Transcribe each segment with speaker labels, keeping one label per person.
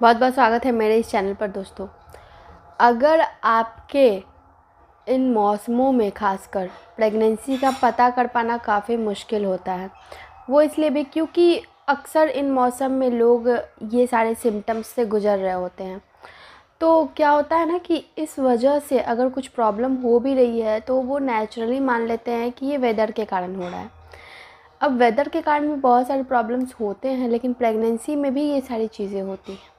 Speaker 1: बहुत बहुत स्वागत है मेरे इस चैनल पर दोस्तों अगर आपके इन मौसमों में खासकर प्रेगनेंसी का पता कर पाना काफ़ी मुश्किल होता है वो इसलिए भी क्योंकि अक्सर इन मौसम में लोग ये सारे सिम्टम्स से गुजर रहे होते हैं तो क्या होता है ना कि इस वजह से अगर कुछ प्रॉब्लम हो भी रही है तो वो नेचुरली मान लेते हैं कि ये वेदर के कारण हो रहा है अब वेदर के कारण भी बहुत सारे प्रॉब्लम्स होते हैं लेकिन प्रेगनेंसी में भी ये सारी चीज़ें होती हैं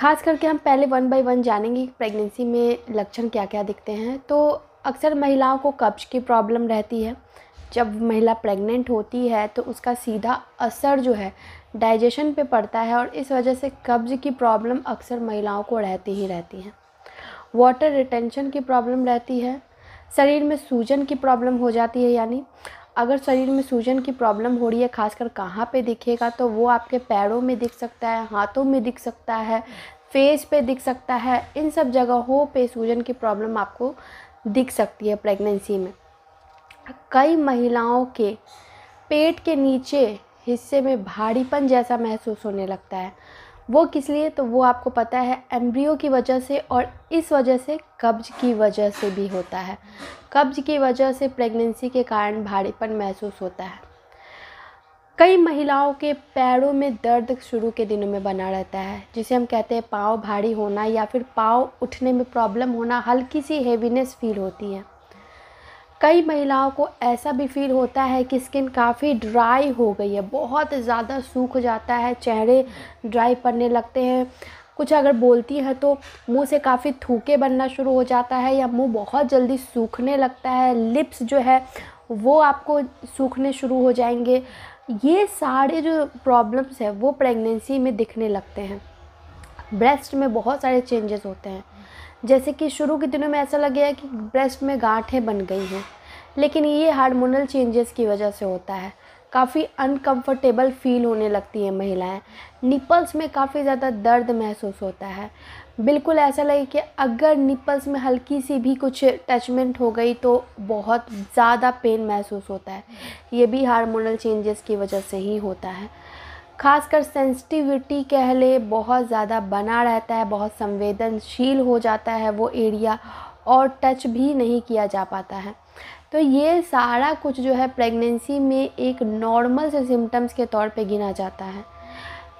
Speaker 1: खास करके हम पहले वन बाय वन जानेंगे कि प्रेगनेंसी में लक्षण क्या क्या दिखते हैं तो अक्सर महिलाओं को कब्ज की प्रॉब्लम रहती है जब महिला प्रेग्नेंट होती है तो उसका सीधा असर जो है डाइजेशन पे पड़ता है और इस वजह से कब्ज की प्रॉब्लम अक्सर महिलाओं को रहती ही रहती है वाटर रिटेंशन की प्रॉब्लम रहती है शरीर में सूजन की प्रॉब्लम हो जाती है यानी अगर शरीर में सूजन की प्रॉब्लम हो रही है खासकर कहाँ पे दिखेगा तो वो आपके पैरों में दिख सकता है हाथों में दिख सकता है फेस पे दिख सकता है इन सब जगहों पे सूजन की प्रॉब्लम आपको दिख सकती है प्रेगनेंसी में कई महिलाओं के पेट के नीचे हिस्से में भारीपन जैसा महसूस होने लगता है वो किस लिए तो वो आपको पता है एम्ब्रियो की वजह से और इस वजह से कब्ज की वजह से भी होता है कब्ज की वजह से प्रेगनेंसी के कारण भारीपन महसूस होता है कई महिलाओं के पैरों में दर्द शुरू के दिनों में बना रहता है जिसे हम कहते हैं पाँव भारी होना या फिर पाँव उठने में प्रॉब्लम होना हल्की सी हेवीनेस फील होती है कई महिलाओं को ऐसा भी फील होता है कि स्किन काफ़ी ड्राई हो गई है बहुत ज़्यादा सूख जाता है चेहरे ड्राई पड़ने लगते हैं कुछ अगर बोलती हैं तो मुंह से काफ़ी थूके बनना शुरू हो जाता है या मुंह बहुत जल्दी सूखने लगता है लिप्स जो है वो आपको सूखने शुरू हो जाएंगे ये सारे जो प्रॉब्लम्स है वो प्रेगनेंसी में दिखने लगते हैं ब्रेस्ट में बहुत सारे चेंजेस होते हैं जैसे कि शुरू के दिनों में ऐसा लगे कि ब्रेस्ट में गांठें बन गई हैं लेकिन ये हार्मोनल चेंजेस की वजह से होता है काफ़ी अनकंफर्टेबल फील होने लगती हैं महिलाएं निपल्स में काफ़ी ज़्यादा दर्द महसूस होता है बिल्कुल ऐसा लगे कि अगर निपल्स में हल्की सी भी कुछ टचमेंट हो गई तो बहुत ज़्यादा पेन महसूस होता है ये भी हार्मोनल चेंजेस की वजह से ही होता है खासकर सेंसिटिविटी कह ले बहुत ज़्यादा बना रहता है बहुत संवेदनशील हो जाता है वो एरिया और टच भी नहीं किया जा पाता है तो ये सारा कुछ जो है प्रेगनेंसी में एक नॉर्मल से सिम्टम्स के तौर पे गिना जाता है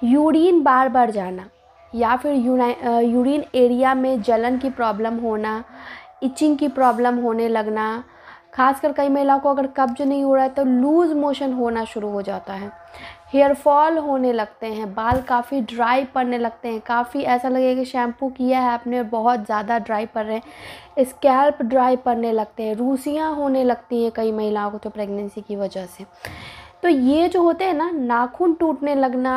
Speaker 1: यूरिन बार बार जाना या फिर यूरिन एरिया में जलन की प्रॉब्लम होना इचिंग की प्रॉब्लम होने लगना खासकर कई महिलाओं को अगर कब्ज नहीं हो रहा है तो लूज़ मोशन होना शुरू हो जाता है हेयर फॉल होने लगते हैं बाल काफ़ी ड्राई पड़ने लगते हैं काफ़ी ऐसा लगेगा कि शैम्पू किया है आपने बहुत ज़्यादा ड्राई पड़ रहे हैं स्कैल्प ड्राई पड़ने लगते हैं रूसियाँ होने लगती हैं कई महिलाओं को तो प्रेगनेंसी की वजह से तो ये जो होते हैं ना नाखून टूटने लगना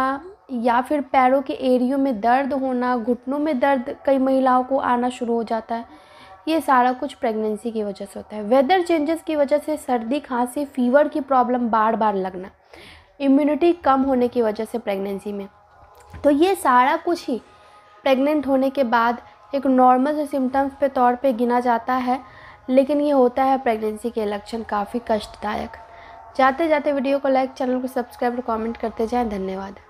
Speaker 1: या फिर पैरों के एरियो में दर्द होना घुटनों में दर्द कई महिलाओं को आना शुरू हो जाता है ये सारा कुछ प्रेगनेंसी की वजह से होता है वेदर चेंजेस की वजह से सर्दी खांसी फीवर की प्रॉब्लम बार बार लगना इम्यूनिटी कम होने की वजह से प्रेगनेंसी में तो ये सारा कुछ ही प्रेग्नेंट होने के बाद एक नॉर्मल से सिम्टम्स के तौर पे गिना जाता है लेकिन ये होता है प्रेगनेंसी के लक्षण काफ़ी कष्टदायक जाते जाते वीडियो को लाइक चैनल को सब्सक्राइब और कमेंट करते जाएं धन्यवाद